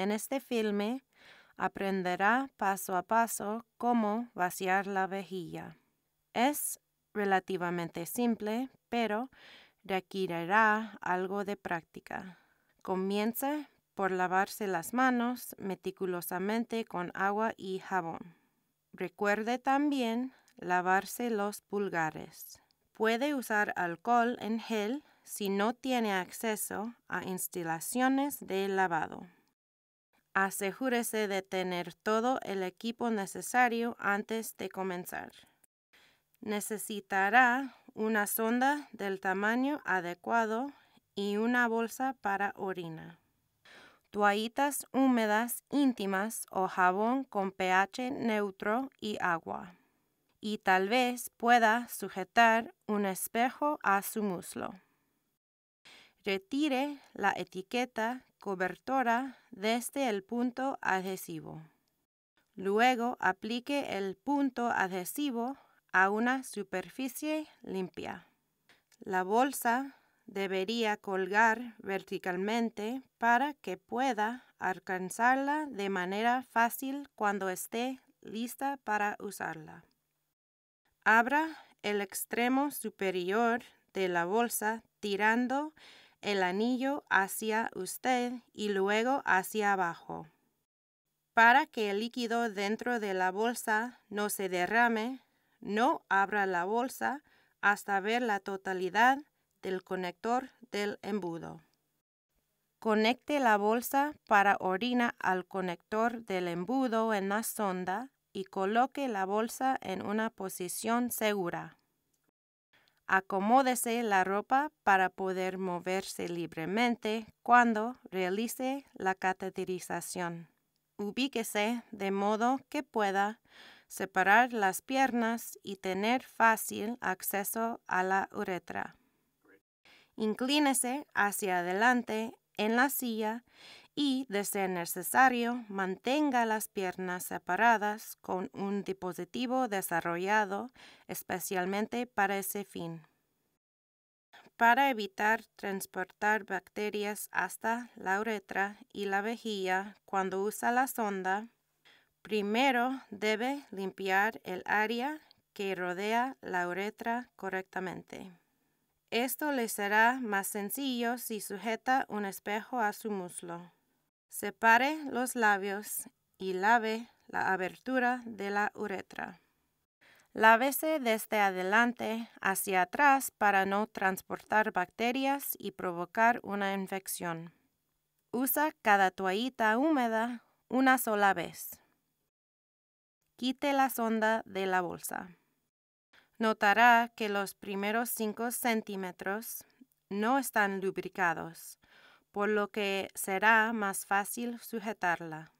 En este filme aprenderá paso a paso cómo vaciar la vejilla. Es relativamente simple, pero requerirá algo de práctica. Comience por lavarse las manos meticulosamente con agua y jabón. Recuerde también lavarse los pulgares. Puede usar alcohol en gel si no tiene acceso a instalaciones de lavado. Asegúrese de tener todo el equipo necesario antes de comenzar. Necesitará una sonda del tamaño adecuado y una bolsa para orina. Toallitas húmedas íntimas o jabón con pH neutro y agua. Y tal vez pueda sujetar un espejo a su muslo. Retire la etiqueta cobertora desde el punto adhesivo. Luego aplique el punto adhesivo a una superficie limpia. La bolsa debería colgar verticalmente para que pueda alcanzarla de manera fácil cuando esté lista para usarla. Abra el extremo superior de la bolsa tirando el anillo hacia usted y luego hacia abajo. Para que el líquido dentro de la bolsa no se derrame, no abra la bolsa hasta ver la totalidad del conector del embudo. Conecte la bolsa para orina al conector del embudo en la sonda y coloque la bolsa en una posición segura acomódese la ropa para poder moverse libremente cuando realice la cateterización. Ubíquese de modo que pueda separar las piernas y tener fácil acceso a la uretra. Inclínese hacia adelante en la silla y, de ser necesario, mantenga las piernas separadas con un dispositivo desarrollado especialmente para ese fin. Para evitar transportar bacterias hasta la uretra y la vejiga cuando usa la sonda, primero debe limpiar el área que rodea la uretra correctamente. Esto le será más sencillo si sujeta un espejo a su muslo. Separe los labios y lave la abertura de la uretra. Lávese desde adelante hacia atrás para no transportar bacterias y provocar una infección. Usa cada toallita húmeda una sola vez. Quite la sonda de la bolsa. Notará que los primeros 5 centímetros no están lubricados por lo que será más fácil sujetarla.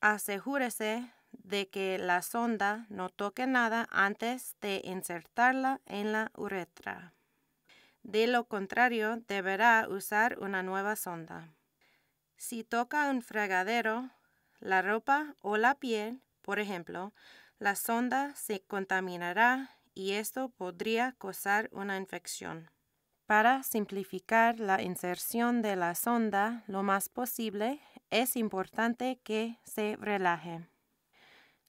Asegúrese de que la sonda no toque nada antes de insertarla en la uretra. De lo contrario, deberá usar una nueva sonda. Si toca un fregadero, la ropa o la piel, por ejemplo, la sonda se contaminará y esto podría causar una infección. Para simplificar la inserción de la sonda lo más posible, es importante que se relaje.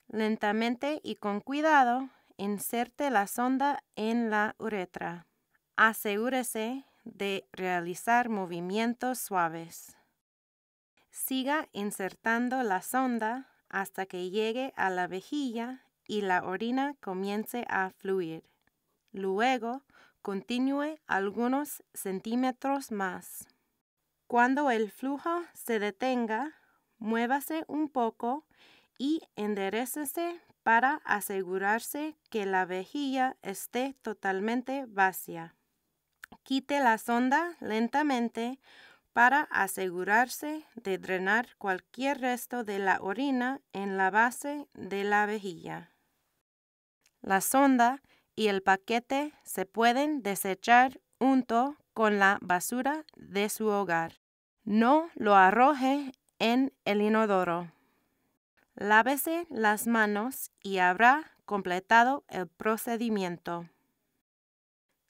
Lentamente y con cuidado, inserte la sonda en la uretra. Asegúrese de realizar movimientos suaves. Siga insertando la sonda hasta que llegue a la vejilla y la orina comience a fluir. Luego, continúe algunos centímetros más. Cuando el flujo se detenga, muévase un poco y enderecese para asegurarse que la vejilla esté totalmente vacía. Quite la sonda lentamente para asegurarse de drenar cualquier resto de la orina en la base de la vejilla. La sonda y el paquete se pueden desechar junto con la basura de su hogar. No lo arroje en el inodoro. Lávese las manos y habrá completado el procedimiento.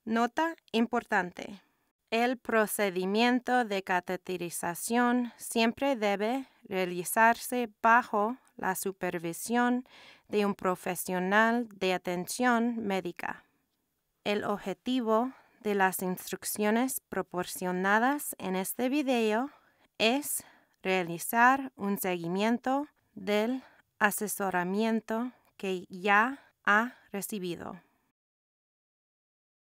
Nota importante. El procedimiento de cateterización siempre debe realizarse bajo la supervisión de un profesional de atención médica. El objetivo de las instrucciones proporcionadas en este video es realizar un seguimiento del asesoramiento que ya ha recibido.